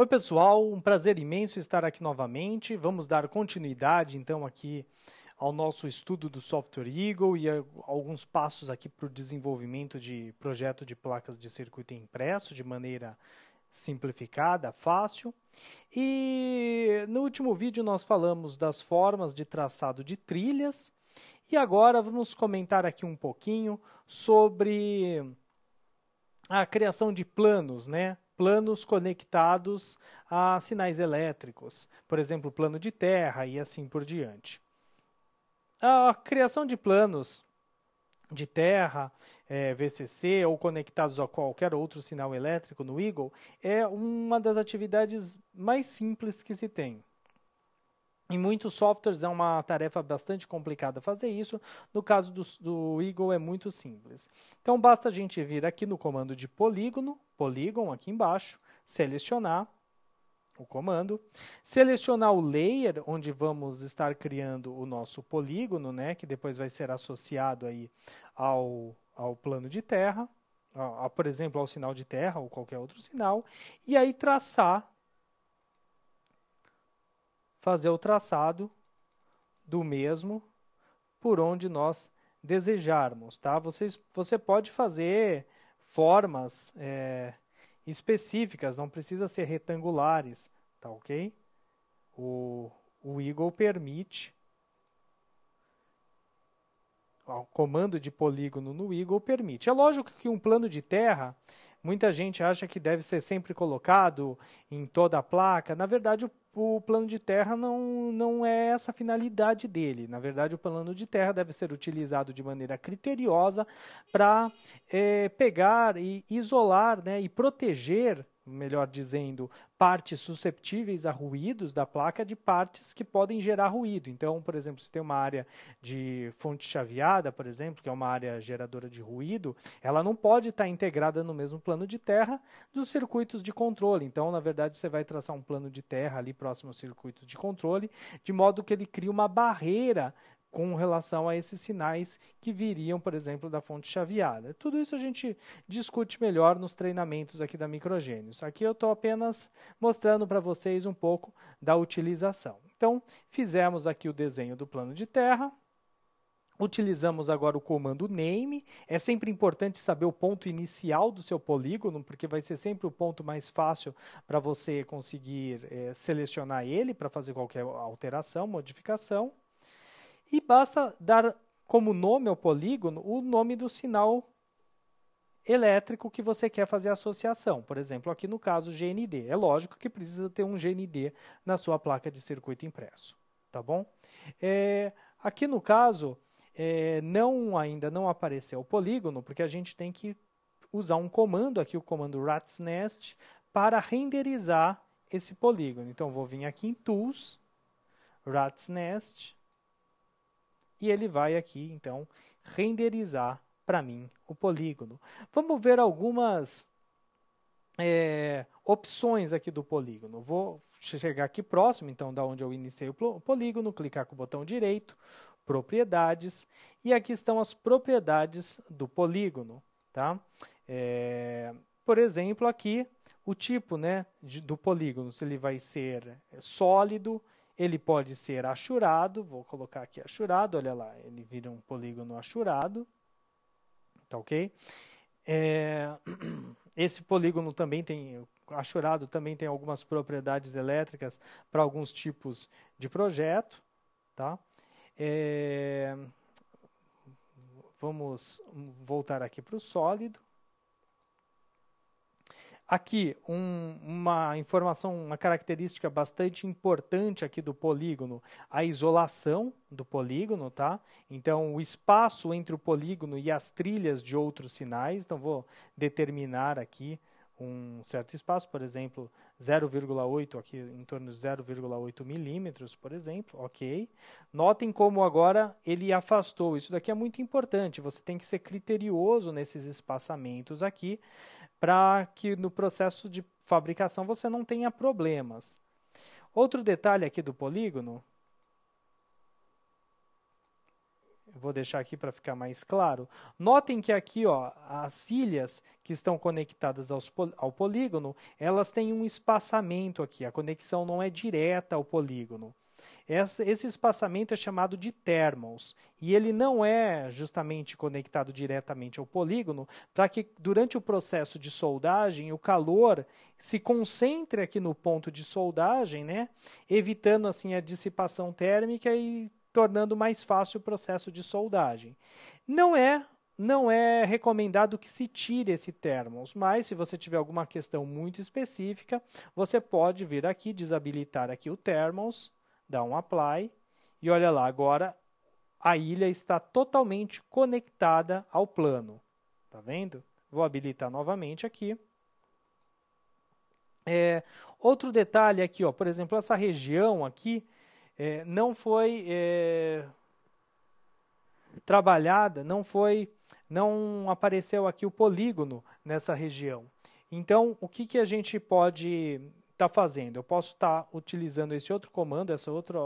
Oi, pessoal, um prazer imenso estar aqui novamente. Vamos dar continuidade então aqui ao nosso estudo do software Eagle e alguns passos aqui para o desenvolvimento de projeto de placas de circuito impresso de maneira simplificada, fácil. E no último vídeo nós falamos das formas de traçado de trilhas e agora vamos comentar aqui um pouquinho sobre a criação de planos, né? planos conectados a sinais elétricos, por exemplo, plano de terra e assim por diante. A criação de planos de terra, é, VCC ou conectados a qualquer outro sinal elétrico no Eagle é uma das atividades mais simples que se tem. Em muitos softwares é uma tarefa bastante complicada fazer isso, no caso do, do, Eagle é muito simples. Então basta a gente vir aqui no comando de polígono, polígono aqui embaixo, selecionar o comando, selecionar o layer onde vamos estar criando o nosso polígono, né, que depois vai ser associado aí ao, ao plano de terra, a, a, por exemplo, ao sinal de terra ou qualquer outro sinal, e aí traçar fazer o traçado do mesmo por onde nós desejarmos, tá? Vocês, você pode fazer formas é, específicas, não precisa ser retangulares, tá ok? O, o Eagle permite, o comando de polígono no Eagle permite. É lógico que um plano de terra Muita gente acha que deve ser sempre colocado em toda a placa. Na verdade, o, o plano de terra não, não é essa a finalidade dele. Na verdade, o plano de terra deve ser utilizado de maneira criteriosa para é, eh, pegar e isolar né, e proteger melhor dizendo, partes susceptíveis a ruídos da placa de partes que podem gerar ruído. Então, por exemplo, se tem uma área de fonte chaveada, por exemplo, que é uma área geradora de ruído, ela não pode estar integrada no mesmo plano de terra dos circuitos de controle. Então, na verdade, você vai traçar um plano de terra ali próximo ao circuito de controle, de modo que ele cria uma barreira com relação a esses sinais que viriam, por exemplo, da fonte chaveada. Tudo isso a gente discute melhor nos treinamentos aqui da Microgênios. Aqui eu estou apenas mostrando para vocês um pouco da utilização. Então, fizemos aqui o desenho do plano de terra, Utilizamos agora o comando name. É sempre importante saber o ponto inicial do seu polígono, porque vai ser sempre o ponto mais fácil para você conseguir é, selecionar ele para fazer qualquer alteração, modificação. E basta dar como nome ao polígono o nome do sinal elétrico que você quer fazer associação. Por exemplo, aqui no caso GND. É lógico que precisa ter um GND na sua placa de circuito impresso, tá bom? É, aqui no caso, é, não ainda não apareceu o polígono, porque a gente tem que usar um comando aqui, o comando ratsnest, para renderizar esse polígono. Então, vou vir aqui em Tools, ratsnest, e ele vai aqui, então, renderizar para mim o polígono. Vamos ver algumas é, opções aqui do polígono. Vou chegar aqui próximo, então, da onde eu iniciei o polígono, clicar com o botão direito, propriedades, e aqui estão as propriedades do polígono, tá? É, por exemplo, aqui, o tipo né, de, do polígono, se ele vai ser sólido, ele pode ser achurado, vou colocar aqui achurado, olha lá, ele vira um polígono achurado, tá ok? É, esse polígono também tem, achurado também tem algumas propriedades elétricas para alguns tipos de projeto, tá? É, vamos voltar aqui para o sólido. Aqui, um, uma informação, uma característica bastante importante aqui do polígono, a isolação do polígono, tá? Então, o espaço entre o polígono e as trilhas de outros sinais, então vou determinar aqui um certo espaço, por exemplo, 0,8, aqui em torno de 0,8 milímetros, por exemplo, ok. Notem como agora ele afastou, isso daqui é muito importante, você tem que ser criterioso nesses espaçamentos aqui, para que no processo de fabricação você não tenha problemas. Outro detalhe aqui do polígono, vou deixar aqui para ficar mais claro. Notem que aqui ó, as ilhas que estão conectadas aos, ao polígono, elas têm um espaçamento aqui, a conexão não é direta ao polígono esse espaçamento é chamado de thermals e ele não é justamente conectado diretamente ao polígono para que durante o processo de soldagem o calor se concentre aqui no ponto de soldagem, né? evitando assim a dissipação térmica e tornando mais fácil o processo de soldagem. Não é não é recomendado que se tire esse thermals, mas se você tiver alguma questão muito específica, você pode vir aqui desabilitar aqui o thermals dá um apply e olha lá, agora a ilha está totalmente conectada ao plano. Tá vendo? Vou habilitar novamente aqui. É, outro detalhe aqui, ó, por exemplo, essa região aqui é, não foi é, trabalhada, não foi, não apareceu aqui o polígono nessa região. Então, o que, que a gente pode está fazendo. Eu posso estar tá utilizando esse outro comando, essa outra,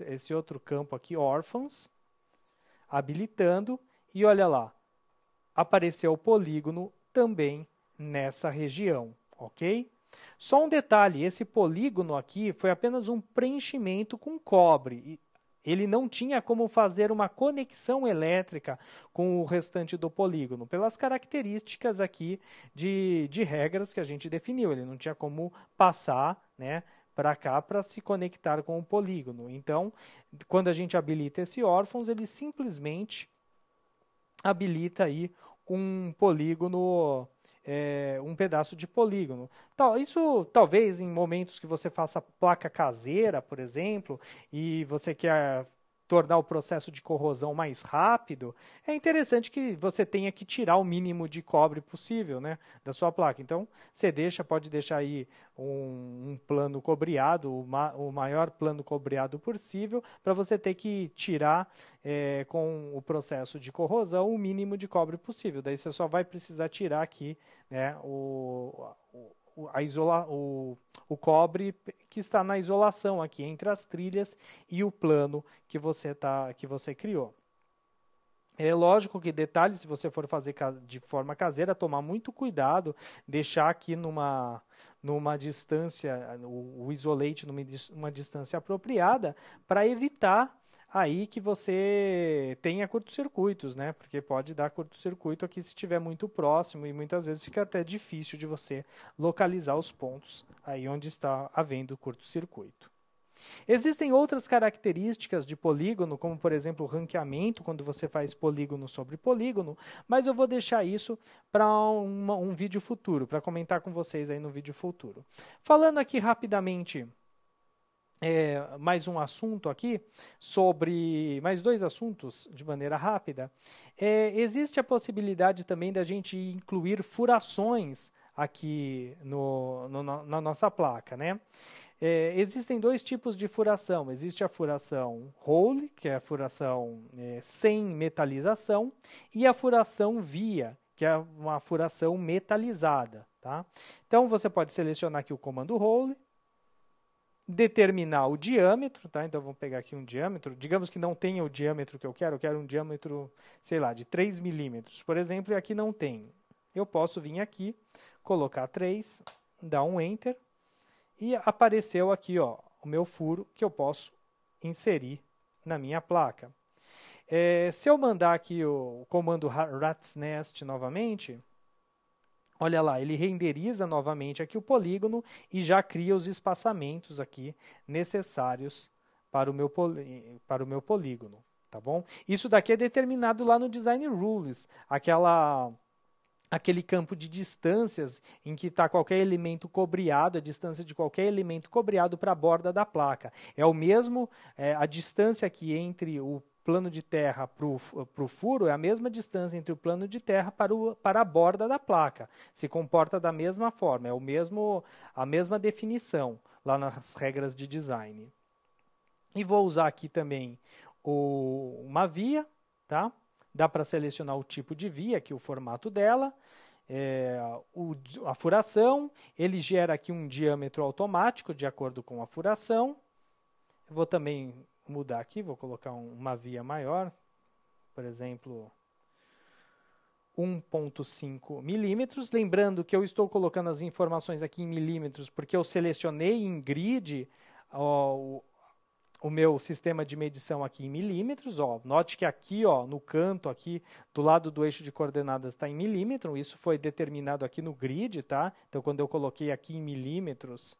eh, esse outro campo aqui, orphans, habilitando, e olha lá, apareceu o polígono também nessa região, ok? Só um detalhe, esse polígono aqui foi apenas um preenchimento com cobre, ele não tinha como fazer uma conexão elétrica com o restante do polígono, pelas características aqui de, de regras que a gente definiu. Ele não tinha como passar né, para cá para se conectar com o polígono. Então, quando a gente habilita esse órfãos, ele simplesmente habilita aí um polígono é, um pedaço de polígono. Tal, isso talvez em momentos que você faça placa caseira, por exemplo, e você quer tornar o processo de corrosão mais rápido, é interessante que você tenha que tirar o mínimo de cobre possível né, da sua placa. Então, você deixa, pode deixar aí um, um plano cobreado, o, ma o, maior plano cobreado possível, para você ter que tirar é, com o processo de corrosão o mínimo de cobre possível. Daí você só vai precisar tirar aqui né, o, o, a isola, o o cobre que está na isolação aqui entre as trilhas e o plano que você, tá, que você criou. É lógico que detalhe, se você for fazer de forma caseira, tomar muito cuidado, deixar aqui numa, numa distância, o, o isolate numa uma distância apropriada, para evitar aí que você tenha curto-circuitos, né? Porque pode dar curto-circuito aqui se estiver muito próximo e muitas vezes fica até difícil de você localizar os pontos aí onde está havendo curto-circuito. Existem outras características de polígono, como por exemplo o ranqueamento, quando você faz polígono sobre polígono, mas eu vou deixar isso para um vídeo futuro, para comentar com vocês aí no vídeo futuro. Falando aqui rapidamente é, mais um assunto aqui sobre mais dois assuntos de maneira rápida. É, existe a possibilidade também da gente incluir furações aqui no, no, na nossa placa, né? É, existem dois tipos de furação. Existe a furação hole, que é a furação é, sem metalização, e a furação via, que é uma furação metalizada. Tá? Então você pode selecionar aqui o comando hole, determinar o diâmetro, tá? Então vamos pegar aqui um diâmetro, digamos que não tenha o diâmetro que eu quero, eu quero um diâmetro, sei lá, de 3 milímetros, por exemplo, e aqui não tem. Eu posso vir aqui, colocar 3, dar um Enter, e apareceu aqui ó, o meu furo que eu posso inserir na minha placa. É, se eu mandar aqui o comando ratsnest novamente, Olha lá, ele renderiza novamente aqui o polígono e já cria os espaçamentos aqui necessários para o meu, para o meu polígono, tá bom? Isso daqui é determinado lá no Design Rules, aquela aquele campo de distâncias em que está qualquer elemento cobreado, a distância de qualquer elemento cobreado para a borda da placa. É o mesmo, é, a distância aqui entre o plano de terra para o furo é a mesma distância entre o plano de terra para, o, para a borda da placa. Se comporta da mesma forma, é o mesmo, a mesma definição lá nas regras de design. E vou usar aqui também o, uma via, tá? Dá para selecionar o tipo de via, aqui é o formato dela, é, o, a furação, ele gera aqui um diâmetro automático de acordo com a furação. vou também mudar aqui, vou colocar um, uma via maior, por exemplo, 1.5 milímetros. Lembrando que eu estou colocando as informações aqui em milímetros porque eu selecionei em grid ó, o, o meu sistema de medição aqui em milímetros. Ó. Note que aqui ó, no canto, aqui do lado do eixo de coordenadas está em milímetro. Isso foi determinado aqui no grid. Tá? Então, quando eu coloquei aqui em milímetros,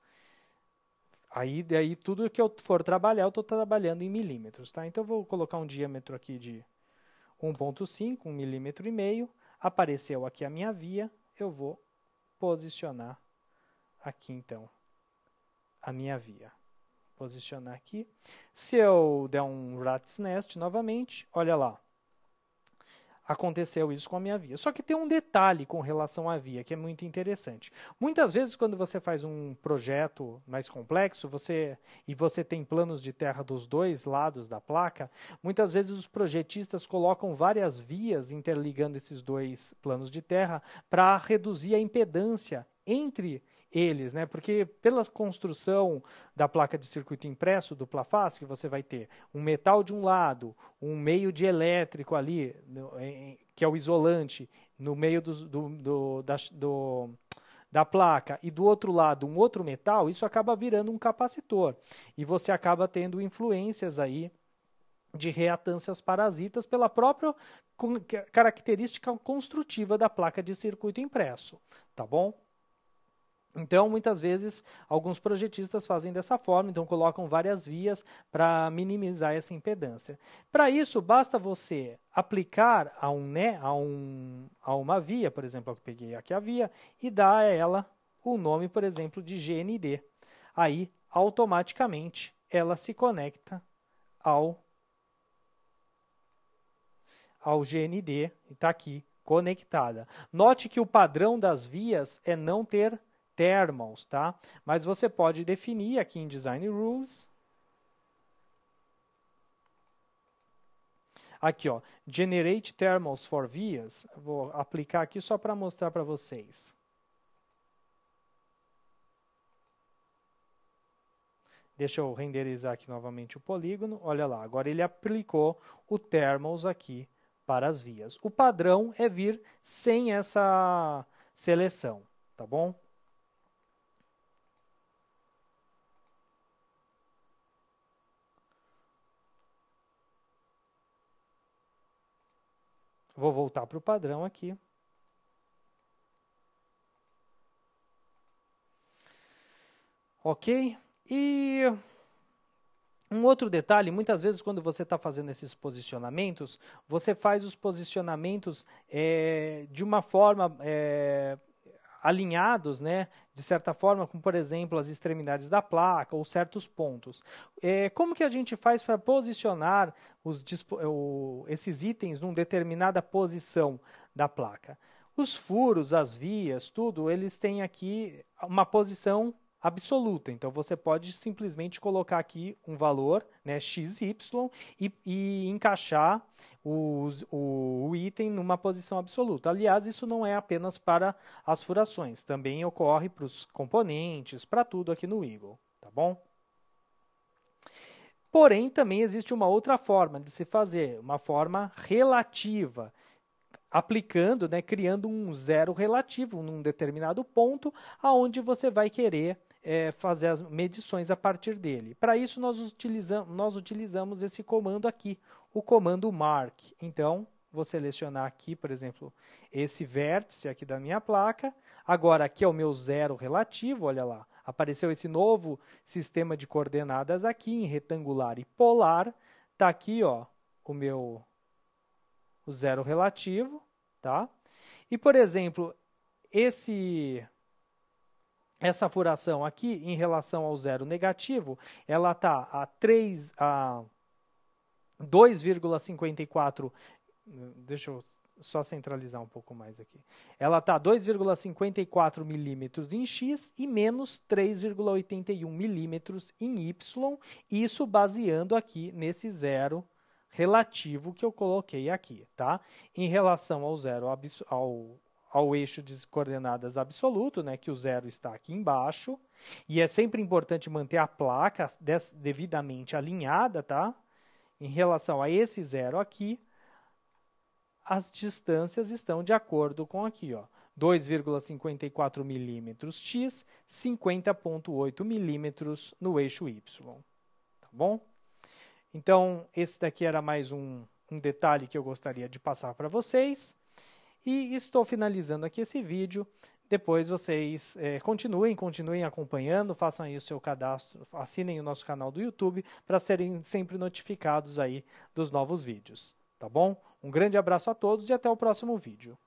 Aí daí tudo que eu for trabalhar, eu estou trabalhando em milímetros, tá? Então eu vou colocar um diâmetro aqui de 1.5, 1 milímetro e meio. Apareceu aqui a minha via, eu vou posicionar aqui então a minha via. Posicionar aqui. Se eu der um rat's nest novamente, olha lá. Aconteceu isso com a minha via. Só que tem um detalhe com relação à via que é muito interessante. Muitas vezes, quando você faz um projeto mais complexo, você e você tem planos de terra dos dois lados da placa, muitas vezes os projetistas colocam várias vias interligando esses dois planos de terra para reduzir a impedância entre eles, né? Porque pela construção da placa de circuito impresso, do Plafaz, que você vai ter um metal de um lado, um meio de elétrico ali, que é o isolante, no meio do, do, do, da, do da placa e do outro lado um outro metal, isso acaba virando um capacitor. E você acaba tendo influências aí de reatâncias parasitas pela própria característica construtiva da placa de circuito impresso, tá bom? Então, muitas vezes, alguns projetistas fazem dessa forma, então colocam várias vias para minimizar essa impedância. Para isso, basta você aplicar a, um, né, a, um, a uma via, por exemplo, eu peguei aqui a via, e dar a ela o nome, por exemplo, de GND. Aí, automaticamente, ela se conecta ao, ao GND, está aqui conectada. Note que o padrão das vias é não ter thermals, tá? Mas você pode definir aqui em Design Rules. Aqui, ó, Generate Thermals for Vias. Vou aplicar aqui só para mostrar para vocês. Deixa eu renderizar aqui novamente o polígono. Olha lá, agora ele aplicou o thermals aqui para as vias. O padrão é vir sem essa seleção, tá bom? Vou voltar para o padrão aqui. Ok? E um outro detalhe, muitas vezes quando você está fazendo esses posicionamentos, você faz os posicionamentos é, de uma forma é, alinhados, né, de certa forma, como por exemplo as extremidades da placa ou certos pontos. É, como que a gente faz para posicionar os, o, esses itens numa determinada posição da placa? Os furos, as vias, tudo, eles têm aqui uma posição absoluta. Então você pode simplesmente colocar aqui um valor, né, x, y, e, e encaixar os, o, o, item numa posição absoluta. Aliás, isso não é apenas para as furações, também ocorre para os componentes, para tudo aqui no Eagle, tá bom? Porém, também existe uma outra forma de se fazer, uma forma relativa, aplicando, né, criando um zero relativo num determinado ponto aonde você vai querer é, fazer as medições a partir dele. Para isso, nós, nós utilizamos esse comando aqui, o comando mark. Então, vou selecionar aqui, por exemplo, esse vértice aqui da minha placa. Agora, aqui é o meu zero relativo, olha lá. Apareceu esse novo sistema de coordenadas aqui, em retangular e polar. Está aqui ó, o meu o zero relativo. Tá? E, por exemplo, esse essa furação aqui em relação ao zero negativo, ela está a 3 a 2,54 deixa eu só centralizar um pouco mais aqui. Ela está 2,54 milímetros em X e menos 3,81 milímetros em Y, isso baseando aqui nesse zero relativo que eu coloquei aqui, tá? Em relação ao zero ao ao eixo de coordenadas absoluto, né, que o zero está aqui embaixo, e é sempre importante manter a placa des, devidamente alinhada, tá? Em relação a esse zero aqui, as distâncias estão de acordo com aqui, ó. 2,54 milímetros x, 50,8 milímetros no eixo y. Tá bom? Então, esse daqui era mais um, um detalhe que eu gostaria de passar para vocês. E estou finalizando aqui esse vídeo. Depois vocês é, continuem, continuem acompanhando, façam aí o seu cadastro, assinem o nosso canal do YouTube para serem sempre notificados aí dos novos vídeos, tá bom? Um grande abraço a todos e até o próximo vídeo.